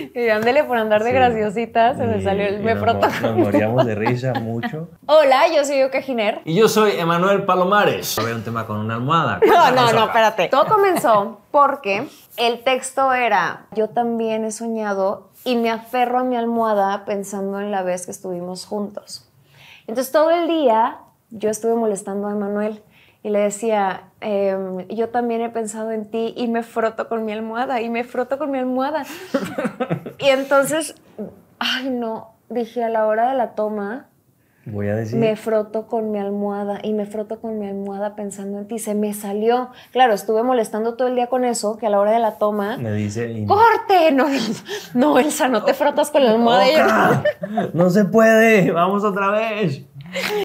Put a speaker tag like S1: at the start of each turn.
S1: Y ándele por andar de graciosita, se me salió el me Nos,
S2: nos moríamos de risa mucho.
S1: Hola, yo soy Yuka Giner.
S2: Y yo soy Emanuel Palomares. ver un tema con una almohada. No, no,
S1: no, espérate. Todo comenzó porque el texto era, yo también he soñado y me aferro a mi almohada pensando en la vez que estuvimos juntos. Entonces todo el día yo estuve molestando a Emanuel y le decía, em, yo también he pensado en ti y me froto con mi almohada y me froto con mi almohada. y entonces, ay no, dije a la hora de la toma,
S2: Voy a decir. Me
S1: froto con mi almohada y me froto con mi almohada pensando en ti. Se me salió. Claro, estuve molestando todo el día con eso, que a la hora de la toma.
S2: Me dice.
S1: ¡Corte! No, no Elsa, no te frotas con la almohada.
S2: no se puede. Vamos otra vez.